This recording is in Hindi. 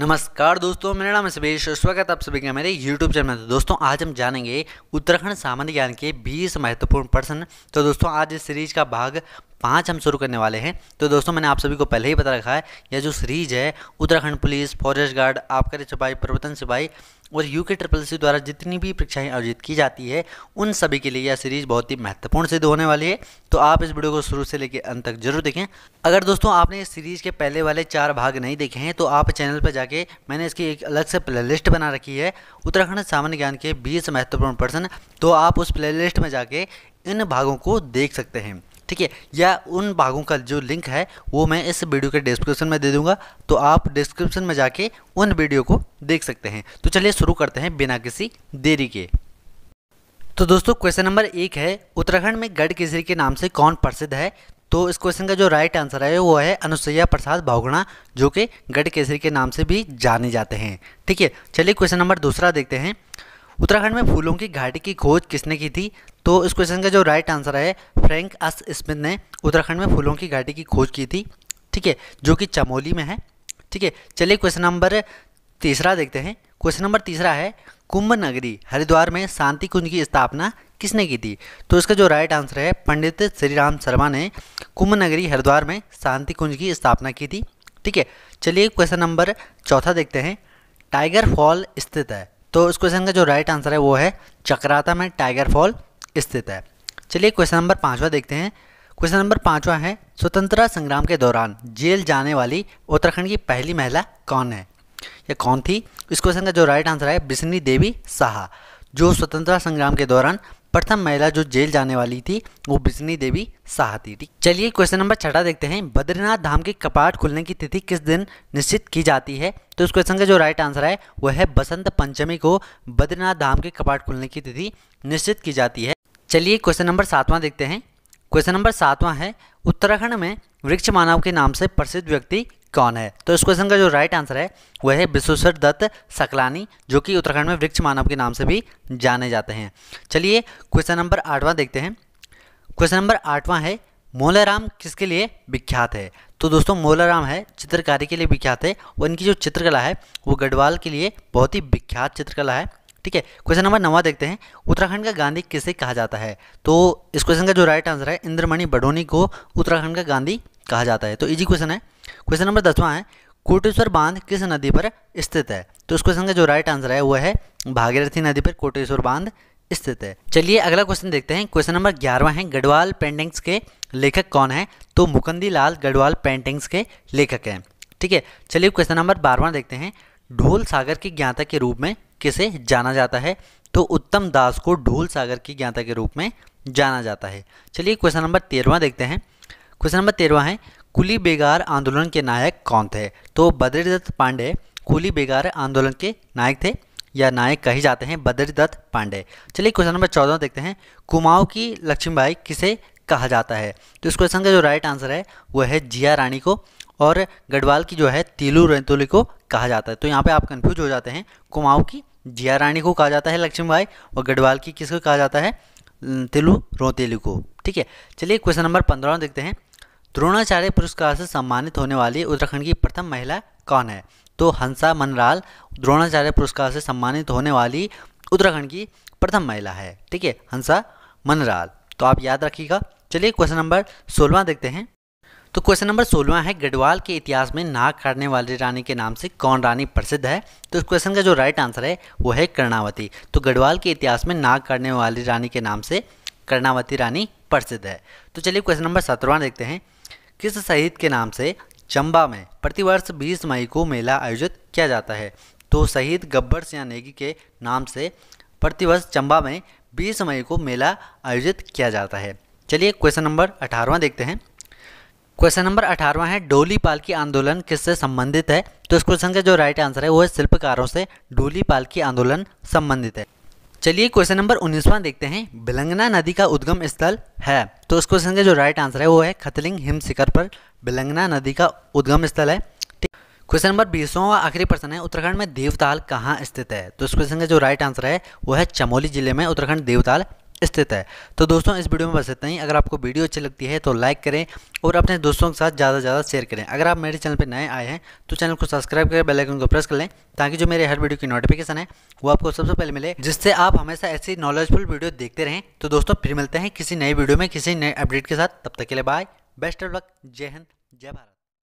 नमस्कार दोस्तों मेरा नाम है सुबेश स्वागत आप सभी का मेरे यूट्यूब चैनल में दोस्तों आज हम जानेंगे उत्तराखंड सामान्य ज्ञान के 20 महत्वपूर्ण प्रश्न तो दोस्तों आज इस सीरीज का भाग पाँच हम शुरू करने वाले हैं तो दोस्तों मैंने आप सभी को पहले ही बता रखा है यह जो सीरीज है उत्तराखंड पुलिस फॉरेस्ट गार्ड आपकर सिपाही प्रवर्तन सिपाही और यू के ट्रिपल सी द्वारा जितनी भी परीक्षाएं आयोजित की जाती है उन सभी के लिए यह सीरीज बहुत ही महत्वपूर्ण सिद्ध होने वाली है तो आप इस वीडियो को शुरू से लेकर अंत तक जरूर देखें अगर दोस्तों आपने इस सीरीज के पहले वाले चार भाग नहीं देखे हैं तो आप चैनल पर जाके मैंने इसकी एक अलग से प्ले बना रखी है उत्तराखंड सामान्य ज्ञान के बीस महत्वपूर्ण प्रश्न तो आप उस प्ले में जाके इन भागों को देख सकते हैं ठीक है या उन भागों का जो लिंक है वो मैं इस वीडियो के डिस्क्रिप्शन में दे दूंगा तो आप डिस्क्रिप्शन में जाके उन वीडियो को देख सकते हैं तो चलिए शुरू करते हैं बिना किसी देरी के तो दोस्तों क्वेश्चन नंबर एक है उत्तराखंड में गढ़ केसरी के नाम से कौन प्रसिद्ध है तो इस क्वेश्चन का जो राइट आंसर है वो है अनुसैया प्रसाद भावगणा जो कि गढ़ केसरी के नाम से भी जाने जाते हैं ठीक है चलिए क्वेश्चन नंबर दूसरा देखते हैं उत्तराखंड में फूलों की घाटी की खोज किसने की थी तो इस क्वेश्चन का जो राइट आंसर है फ्रैंक एस स्मिथ ने उत्तराखंड में फूलों की घाटी की खोज की थी ठीक है जो कि चमोली में है ठीक है चलिए क्वेश्चन नंबर तीसरा देखते हैं क्वेश्चन नंबर तीसरा है कुंभ नगरी हरिद्वार में शांति कुंज की स्थापना किसने की थी तो इसका जो राइट आंसर है पंडित श्री राम शर्मा ने कुंभ नगरी हरिद्वार में शांति कुंज की स्थापना की थी ठीक है चलिए क्वेश्चन नंबर चौथा देखते हैं टाइगर फॉल स्थित है तो इस क्वेश्चन का जो राइट आंसर है वो है चक्राता में टाइगर फॉल स्थित है चलिए क्वेश्चन नंबर पाँचवा देखते हैं क्वेश्चन नंबर पाँचवा है स्वतंत्रता संग्राम के दौरान जेल जाने वाली उत्तराखंड की पहली महिला कौन है या कौन थी इस क्वेश्चन का जो राइट आंसर है बिस्नी देवी साहा जो स्वतंत्रता संग्राम के दौरान प्रथम महिला जो जेल जाने वाली थी वो बिजनी देवी शाह थी ठीक चलिए क्वेश्चन नंबर छठा देखते हैं बद्रीनाथ धाम के कपाट खुलने की तिथि किस दिन निश्चित की जाती है तो इस क्वेश्चन का जो राइट आंसर है वह है बसंत पंचमी को बद्रीनाथ धाम के कपाट खुलने की तिथि निश्चित की जाती है चलिए क्वेश्चन नंबर सातवां देखते हैं क्वेश्चन नंबर सातवां है उत्तराखंड में वृक्ष मानव के नाम से प्रसिद्ध व्यक्ति कौन है तो इस क्वेश्चन का जो राइट आंसर है वह है विश्वेश्वर दत्त सकलानी जो कि उत्तराखंड में वृक्ष मानव के नाम से भी जाने जाते हैं चलिए क्वेश्चन नंबर आठवां देखते हैं क्वेश्चन नंबर आठवां है मोलाराम किसके लिए विख्यात है तो दोस्तों मोलाराम है चित्रकारी के लिए विख्यात है और इनकी जो चित्रकला है वो गढ़वाल के लिए बहुत ही विख्यात चित्रकला है ठीक है क्वेश्चन नंबर नवा देखते हैं उत्तराखंड का गांधी किसे कहा जाता है तो इस क्वेश्चन का जो राइट आंसर है इंद्रमणि बडोनी को उत्तराखंड का गांधी कहा जाता है तो इजी क्वेश्चन है क्वेश्चन नंबर दसवां है कोटेश्वर बांध किस नदी पर स्थित है तो इस क्वेश्चन का जो राइट आंसर है वह है भागीरथी नदी पर कोटेश्वर बांध स्थित है चलिए अगला क्वेश्चन देखते हैं क्वेश्चन नंबर ग्यारहवा है गढ़वाल पेंटिंग्स के लेखक कौन है तो मुकंदी लाल गढ़वाल पेंटिंग्स के लेखक हैं ठीक है चलिए क्वेश्चन नंबर बारहवा देखते हैं ढोल सागर की ज्ञाता के रूप में किसे जाना जाता है तो उत्तम दास को ढूल सागर की ज्ञाता के रूप में जाना जाता है चलिए क्वेश्चन नंबर तेरहवा देखते हैं क्वेश्चन नंबर तेरहवा है कुली बेगार आंदोलन के नायक कौन थे तो बद्रीदत्त पांडे कुली बेगार आंदोलन के नायक थे या नायक कहे जाते हैं बद्रीदत्त पांडे चलिए क्वेश्चन नंबर चौदह देखते हैं कुमाऊं की लक्ष्मीबाई किसे कहा जाता है तो इस क्वेश्चन का जो राइट आंसर है वह है जिया रानी को और गढ़वाल की जो है तीलू रैंतोली को कहा जाता है तो यहाँ पे आप कंफ्यूज हो जाते हैं कुमाऊं की जिया रानी को कहा जाता है लक्ष्मीबाई और गढ़वाल की किसको कहा जाता है तिलु रोतेलू को ठीक है चलिए क्वेश्चन नंबर पंद्रह देखते हैं द्रोणाचार्य पुरस्कार से सम्मानित होने वाली उत्तराखंड की प्रथम महिला कौन है तो हंसा मनराल द्रोणाचार्य पुरस्कार से सम्मानित होने वाली उत्तराखंड की प्रथम महिला है ठीक है हंसा मनराल तो आप याद रखिएगा चलिए क्वेश्चन नंबर सोलवा देखते हैं तो क्वेश्चन नंबर सोलवा है गढ़वाल के इतिहास में नाक काटने वाली रानी के नाम से कौन रानी प्रसिद्ध है तो इस क्वेश्चन का जो राइट आंसर है वो है कर्णावती तो गढ़वाल के इतिहास में नाक काटने वाली रानी के नाम से कर्णावती रानी प्रसिद्ध है तो चलिए क्वेश्चन नंबर सत्रवा देखते हैं किस शहीद के नाम से चंबा में प्रतिवर्ष बीस मई को मेला आयोजित किया जाता है तो शहीद गब्बर सिंह नेगी के नाम से प्रतिवर्ष चंबा में 20 मई को मेला आयोजित किया जाता है चलिए क्वेश्चन नंबर अठारवा देखते हैं क्वेश्चन नंबर अठारवा है डोली पाल की आंदोलन किससे संबंधित है तो इस क्वेश्चन का जो राइट आंसर है वो है शिल्पकारों से डोली पाल की आंदोलन संबंधित है चलिए क्वेश्चन नंबर उन्नीसवां देखते हैं बिलंगना नदी का उद्गम स्थल है तो इस क्वेश्चन का जो राइट आंसर है वो है खतलिंग हिम शिखर पर बिलंगना नदी का उद्गम स्थल है क्वेश्चन नंबर बीसवा आखिरी प्रश्न है उत्तराखंड में देवताल कहाँ स्थित है तो इस क्वेश्चन का जो राइट आंसर है वो है चमोली जिले में उत्तराखंड देवताल स्थित है तो दोस्तों इस वीडियो में बस इतना ही अगर आपको वीडियो अच्छी लगती है तो लाइक करें और अपने दोस्तों के साथ ज़्यादा से ज़्यादा शेयर करें अगर आप मेरे चैनल पर नए आए हैं तो चैनल को सब्सक्राइब करें बेल आइकन को प्रेस कर लें ताकि जो मेरे हर वीडियो की नोटिफिकेशन है वो आपको सबसे पहले मिले जिससे आप हमेशा ऐसी नॉलेजफुल वीडियो देखते रहें तो दोस्तों फिर मिलते हैं किसी नए वीडियो में किसी नए अपडेट के साथ तब तक के लिए बाय बेस्ट ऑफ लक जय हिंद जय भारत